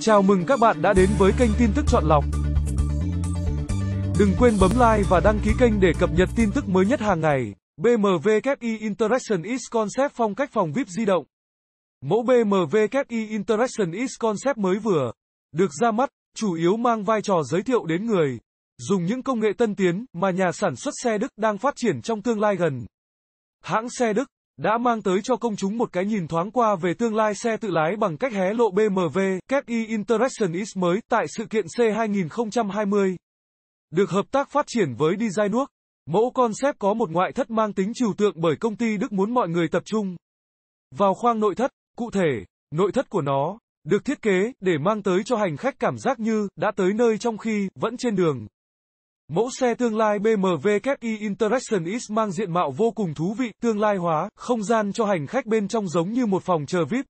Chào mừng các bạn đã đến với kênh tin tức chọn lọc. Đừng quên bấm like và đăng ký kênh để cập nhật tin tức mới nhất hàng ngày. BMW KI Interaction X Concept phong cách phòng VIP di động. Mẫu BMW KI Interaction X Concept mới vừa được ra mắt, chủ yếu mang vai trò giới thiệu đến người dùng những công nghệ tân tiến mà nhà sản xuất xe Đức đang phát triển trong tương lai gần. Hãng xe Đức đã mang tới cho công chúng một cái nhìn thoáng qua về tương lai xe tự lái bằng cách hé lộ BMW Cat E Interaction X mới tại sự kiện C 2020. Được hợp tác phát triển với Design mẫu concept có một ngoại thất mang tính trừu tượng bởi công ty Đức muốn mọi người tập trung vào khoang nội thất, cụ thể, nội thất của nó được thiết kế để mang tới cho hành khách cảm giác như đã tới nơi trong khi vẫn trên đường. Mẫu xe tương lai BMW Kei Interaction X mang diện mạo vô cùng thú vị, tương lai hóa, không gian cho hành khách bên trong giống như một phòng chờ VIP.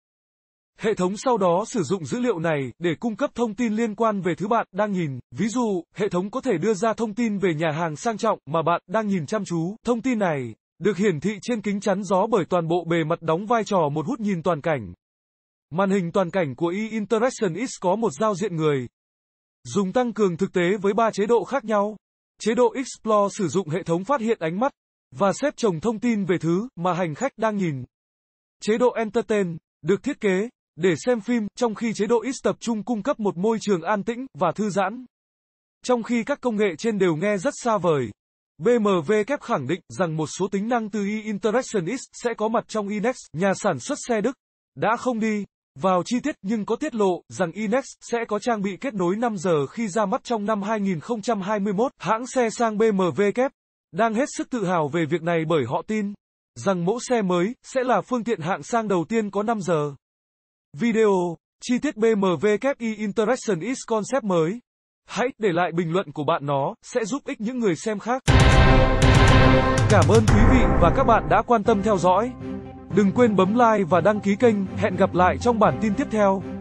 Hệ thống sau đó sử dụng dữ liệu này để cung cấp thông tin liên quan về thứ bạn đang nhìn. Ví dụ, hệ thống có thể đưa ra thông tin về nhà hàng sang trọng mà bạn đang nhìn chăm chú. Thông tin này được hiển thị trên kính chắn gió bởi toàn bộ bề mặt đóng vai trò một hút nhìn toàn cảnh. Màn hình toàn cảnh của E-Interaction X có một giao diện người. Dùng tăng cường thực tế với ba chế độ khác nhau. Chế độ Explore sử dụng hệ thống phát hiện ánh mắt và xếp chồng thông tin về thứ mà hành khách đang nhìn. Chế độ Entertain được thiết kế để xem phim, trong khi chế độ X tập trung cung cấp một môi trường an tĩnh và thư giãn. Trong khi các công nghệ trên đều nghe rất xa vời, BMW kép khẳng định rằng một số tính năng từ e-Interaction X sẽ có mặt trong Inex, nhà sản xuất xe Đức, đã không đi vào chi tiết nhưng có tiết lộ rằng Inex sẽ có trang bị kết nối 5 giờ khi ra mắt trong năm 2021. Hãng xe sang BMW kép đang hết sức tự hào về việc này bởi họ tin rằng mẫu xe mới sẽ là phương tiện hạng sang đầu tiên có 5 giờ. Video, chi tiết BMW kép i e Interaction is concept mới. Hãy để lại bình luận của bạn nó sẽ giúp ích những người xem khác. Cảm ơn quý vị và các bạn đã quan tâm theo dõi. Đừng quên bấm like và đăng ký kênh. Hẹn gặp lại trong bản tin tiếp theo.